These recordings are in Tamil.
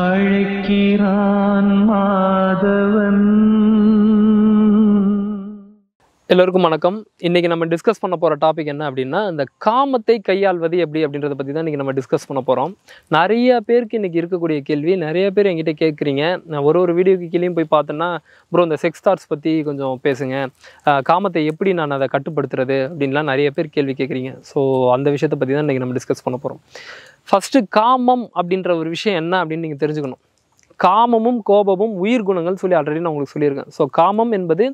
அழைக்கிறான் மாதவன் எல்லோருக்கும் வணக்கம் இன்றைக்கி நம்ம டிஸ்கஸ் பண்ண போகிற டாபிக் என்ன அப்படின்னா இந்த காமத்தை கையாள்வது எப்படி அப்படின்றத பற்றி தான் இன்றைக்கி நம்ம டிஸ்கஸ் பண்ண போகிறோம் நிறைய பேருக்கு இன்னைக்கு இருக்கக்கூடிய கேள்வி நிறைய பேர் என்கிட்ட கேட்குறீங்க நான் ஒரு ஒரு வீடியோக்கு கீழேயும் போய் பார்த்தோன்னா ப்ரோ இந்த செக்ஸ் தாட்ஸ் பற்றி கொஞ்சம் பேசுங்க காமத்தை எப்படி நான் அதை கட்டுப்படுத்துறது அப்படின்லாம் நிறைய பேர் கேள்வி கேட்குறீங்க ஸோ அந்த விஷயத்தை பற்றி தான் இன்றைக்கி நம்ம டிஸ்கஸ் பண்ண போகிறோம் ஃபஸ்ட்டு காமம் அப்படின்ற ஒரு விஷயம் என்ன அப்படின்னு நீங்கள் தெரிஞ்சுக்கணும் காமமும் கோபமும் உயிர் குணங்கள் சொல்லி ஆல்ரெடி நான் உங்களுக்கு சொல்லியிருக்கேன் ஸோ காமம் என்பது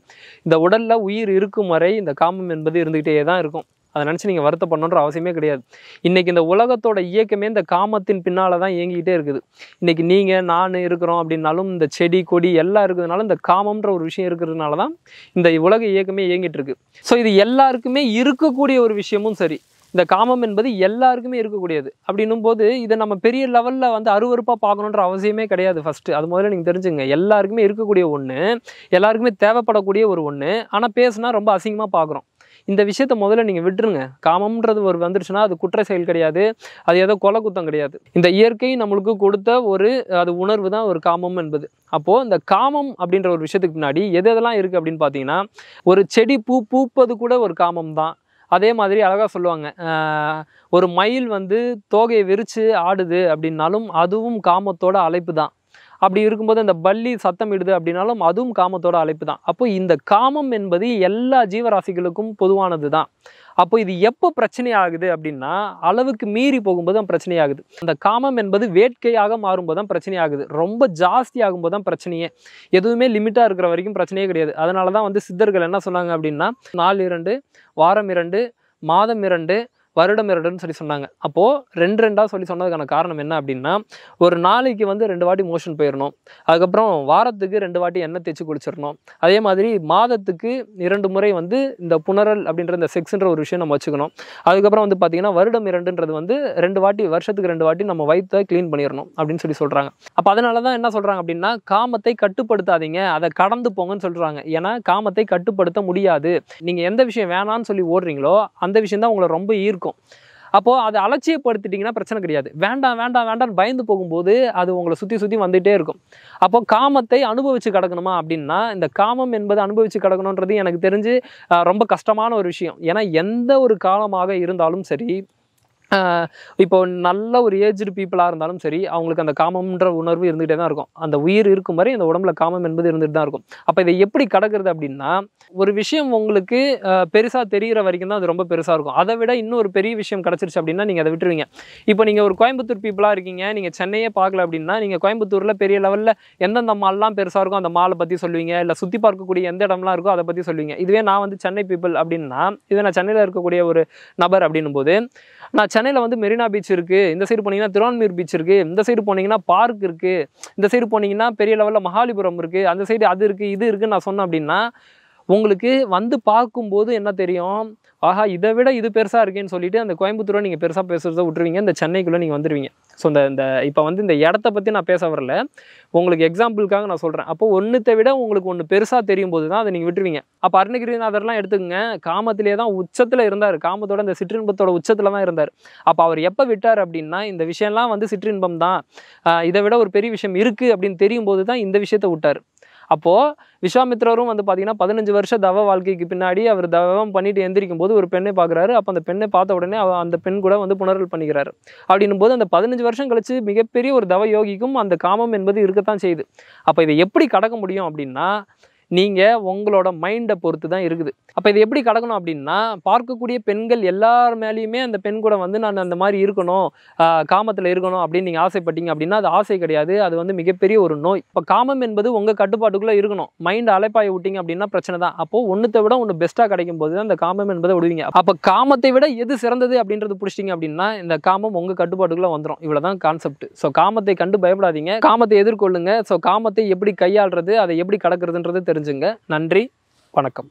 இந்த உடலில் உயிர் இருக்கும் வரை இந்த காமம் என்பது இருந்துக்கிட்டே தான் இருக்கும் அதை நினச்சி நீங்கள் வருத்த பண்ணணுன்ற அவசியமே கிடையாது இன்றைக்கி இந்த உலகத்தோட இயக்கமே இந்த காமத்தின் பின்னால் தான் இயங்கிக்கிட்டே இருக்குது இன்றைக்கி நீங்கள் நான் இருக்கிறோம் அப்படின்னாலும் இந்த செடி கொடி எல்லாம் இருக்கிறதுனால இந்த காமம்ன்ற ஒரு விஷயம் இருக்கிறதுனால தான் இந்த உலக இயக்கமே இயங்கிட்டு இருக்கு ஸோ இது எல்லாருக்குமே இருக்கக்கூடிய ஒரு விஷயமும் சரி இந்த காமம் என்பது எல்லாருக்குமே இருக்கக்கூடியது அப்படின்னும் போது இதை நம்ம பெரிய லெவலில் வந்து அருவறுப்பாக பார்க்கணுன்ற அவசியமே கிடையாது ஃபஸ்ட்டு அது முதல்ல நீங்கள் தெரிஞ்சுங்க எல்லாருக்குமே இருக்கக்கூடிய ஒன்று எல்லாருக்குமே தேவைப்படக்கூடிய ஒரு ஒன்று ஆனால் பேசுனா ரொம்ப அசிங்கமாக பார்க்குறோம் இந்த விஷயத்த முதல்ல நீங்கள் விட்டுருங்க காமம்ன்றது ஒரு வந்துருச்சுன்னா அது குற்ற செயல் கிடையாது அது ஏதோ கொலை குத்தம் கிடையாது இந்த இயற்கை நம்மளுக்கு கொடுத்த ஒரு அது உணர்வு தான் ஒரு காமம் என்பது அப்போது இந்த காமம் அப்படின்ற ஒரு விஷயத்துக்கு பின்னாடி எது எதெல்லாம் இருக்குது அப்படின்னு பார்த்தீங்கன்னா ஒரு செடி பூ பூப்பது கூட ஒரு காமம் தான் அதே மாதிரி அழகாக சொல்லுவாங்க ஒரு மயில் வந்து தோகையை விரித்து ஆடுது அப்படின்னாலும் அதுவும் காமத்தோட அழைப்பு தான் அப்படி இருக்கும்போது அந்த பள்ளி சத்தம் இடுது அப்படின்னாலும் அதுவும் காமத்தோட அழைப்பு தான் அப்போ இந்த காமம் என்பது எல்லா ஜீவராசிகளுக்கும் பொதுவானது தான் அப்போ இது எப்போ பிரச்சனை ஆகுது அப்படின்னா அளவுக்கு மீறி போகும்போது தான் பிரச்சனை ஆகுது அந்த காமம் என்பது வேட்கையாக மாறும்போது தான் பிரச்சனை ஆகுது ரொம்ப ஜாஸ்தி ஆகும்போது தான் பிரச்சனையே எதுவுமே லிமிட்டாக இருக்கிற வரைக்கும் பிரச்சனையே கிடையாது அதனால தான் வந்து சித்தர்கள் என்ன சொன்னாங்க அப்படின்னா நாள் இரண்டு வாரம் இரண்டு மாதம் இரண்டு வருடம் இரடுன்னு சொல்லி சொன்னாங்க அப்போது ரெண்டு ரெண்டாக சொல்லி சொன்னதுக்கான காரணம் என்ன அப்படின்னா ஒரு நாளைக்கு வந்து ரெண்டு வாட்டி மோஷன் போயிடணும் அதுக்கப்புறம் வாரத்துக்கு ரெண்டு வாட்டி எண்ணெய் தேய்ச்சி குளிச்சிடணும் அதே மாதிரி மாதத்துக்கு இரண்டு முறை வந்து இந்த புனரல் அப்படின்ற இந்த செக்ஸுன்ற ஒரு விஷயம் நம்ம வச்சுக்கணும் அதுக்கப்புறம் வந்து பார்த்திங்கன்னா வருடம் இரண்டுன்றது வந்து ரெண்டு வாட்டி வருஷத்துக்கு ரெண்டு வாட்டி நம்ம வயிற்றை க்ளீன் பண்ணிடணும் அப்படின்னு சொல்லி சொல்கிறாங்க அப்போ அதனால தான் என்ன சொல்கிறாங்க அப்படின்னா காமத்தை கட்டுப்படுத்தாதீங்க அதை கடந்து போங்கன்னு சொல்கிறாங்க ஏன்னா காமத்தை கட்டுப்படுத்த முடியாது நீங்கள் எந்த விஷயம் வேணான்னு சொல்லி ஓடுறீங்களோ அந்த விஷயம் தான் உங்களை ரொம்ப ஈர் இருக்கும் அப்போது அதை அலட்சியப்படுத்திட்டிங்கன்னா பிரச்சனை கிடையாது வேண்டாம் வேண்டாம் வேண்டாம்னு பயந்து போகும்போது அது உங்களை சுற்றி சுற்றி வந்துகிட்டே இருக்கும் அப்போ காமத்தை அனுபவித்து கிடக்கணுமா அப்படின்னா இந்த காமம் என்பது அனுபவித்து கிடக்கணுன்றது எனக்கு தெரிஞ்சு ரொம்ப கஷ்டமான ஒரு விஷயம் ஏன்னா எந்த ஒரு காலமாக இருந்தாலும் சரி இப்போ நல்ல ஒரு ஏஜ்டு பீப்புளாக இருந்தாலும் சரி அவங்களுக்கு அந்த காமம்ன்ற உணர்வு இருந்துகிட்டே தான் இருக்கும் அந்த உயிர் இருக்கும் வரை அந்த உடம்புல காமம் என்பது இருந்துகிட்டு தான் இருக்கும் அப்போ இதை எப்படி கடக்கிறது அப்படின்னா ஒரு விஷயம் உங்களுக்கு பெருசாக தெரிகிற வரைக்கும் தான் அது ரொம்ப பெருசாக இருக்கும் அதை விட இன்னும் ஒரு பெரிய விஷயம் கிடச்சிருச்சு அப்படின்னா நீங்கள் அதை விட்டுருவீங்க இப்போ நீங்கள் ஒரு கோயம்புத்தூர் பீப்புளாக இருக்கீங்க நீங்கள் சென்னையே பார்க்கல அப்படின்னா நீங்கள் கோயம்புத்தூரில் பெரிய லெவலில் எந்தெந்த மால்லாம் பெருசாக இருக்கும் அந்த மாலை பற்றி சொல்லுவீங்க இல்லை சுற்றி பார்க்கக்கூடிய எந்த இடம்லாம் இருக்கோ அதை பற்றி சொல்லுவீங்க இதுவே நான் வந்து சென்னை பீப்புள் அப்படின்னா இதை நான் சென்னையில் இருக்கக்கூடிய ஒரு நபர் அப்படின்னும் போது நான் சென்னையில் வந்து மெரினா பீச் இருக்குது இந்த சைடு போனீங்கன்னா திருவான்மீர் பீச் இருக்குது இந்த சைடு போனீங்கன்னா பார்க் இருக்குது இந்த சைடு போனீங்கன்னா பெரிய லெவலில் மகாலிபுரம் இருக்குது அந்த சைடு அது இருக்குது இது இருக்குதுன்னு நான் சொன்னேன் அப்படின்னா உங்களுக்கு வந்து பார்க்கும்போது என்ன தெரியும் ஆஹா இதை விட இது பெருசாக இருக்கேன்னு சொல்லிட்டு அந்த கோயம்புத்தூரை நீங்கள் பெருசாக பேசுகிறத விட்டுருவீங்க இந்த சென்னைக்குள்ளே நீங்கள் வந்துடுவீங்க ஸோ இந்த இந்த இப்போ வந்து இந்த இடத்த பற்றி நான் பேச வரல உங்களுக்கு எக்ஸாம்பிளுக்காக நான் சொல்கிறேன் அப்போ ஒன்றுத்தை விட உங்களுக்கு ஒன்று பெருசாக தெரியும் போது தான் அதை நீங்கள் விட்டுருவீங்க அப்போ அருணகிரிநாதர்லாம் எடுத்துக்கங்க காமத்திலே தான் உச்சத்தில் இருந்தார் காமத்தோட இந்த சிற்றின்பத்தோட உச்சத்தில் தான் இருந்தார் அப்போ அவர் எப்போ விட்டார் அப்படின்னா இந்த விஷயம்லாம் வந்து சிற்றின்பம் தான் இதை விட ஒரு பெரிய விஷயம் இருக்குது அப்படின்னு தெரியும் போது தான் இந்த விஷயத்த விட்டார் அப்போது விஸ்வாமித்ரரும் வந்து பார்த்தீங்கன்னா பதினஞ்சு வருஷ தவ வாழ்க்கைக்கு பின்னாடி அவர் தவம் பண்ணிட்டு எந்திரிக்கும் போது ஒரு பெண்ணை பார்க்குறாரு அப்போ அந்த பெண்ணை பார்த்த உடனே அந்த பெண் கூட வந்து புனரல் பண்ணிக்கிறாரு அப்படின்னும் போது அந்த பதினஞ்சு வருஷம் கழிச்சு மிகப்பெரிய ஒரு தவ யோகிக்கும் அந்த காமம் என்பது இருக்கத்தான் செய்யுது அப்போ இதை எப்படி கடக்க முடியும் அப்படின்னா நீங்கள் உங்களோட மைண்டை பொறுத்து தான் இருக்குது அப்போ இது எப்படி கடக்கணும் அப்படின்னா பார்க்கக்கூடிய பெண்கள் எல்லார் மேலேயுமே அந்த பெண் கூட வந்து நான் அந்த மாதிரி இருக்கணும் காமத்தில் இருக்கணும் அப்படின்னு நீங்கள் ஆசைப்பட்டீங்க அப்படின்னா அது ஆசை கிடையாது அது வந்து மிகப்பெரிய ஒரு நோய் இப்போ காமம் என்பது உங்கள் கட்டுப்பாட்டுக்குள்ளே இருக்கணும் மைண்ட் அலைப்பாய விட்டீங்க அப்படின்னா பிரச்சனை தான் அப்போது ஒன்றுத்தை விட ஒன்று பெஸ்ட்டாக கிடைக்கும் போது தான் அந்த காமம் என்பதை விடுவீங்க அப்போ காமத்தை விட எது சிறந்தது அப்படின்றது பிடிச்சிட்டிங்க அப்படின்னா இந்த காமம் உங்கள் கட்டுப்பாட்டுக்குள்ளே வந்துடும் இவ்வளோ தான் கான்செப்ட் ஸோ காமத்தை கண்டு பயப்படாதீங்க காமத்தை எதிர்கொள்ளுங்க ஸோ காமத்தை எப்படி கையாளுறது அதை எப்படி கடக்கிறதுன்றது தெரியும் தெரிஞ்சுங்க நன்றி வணக்கம்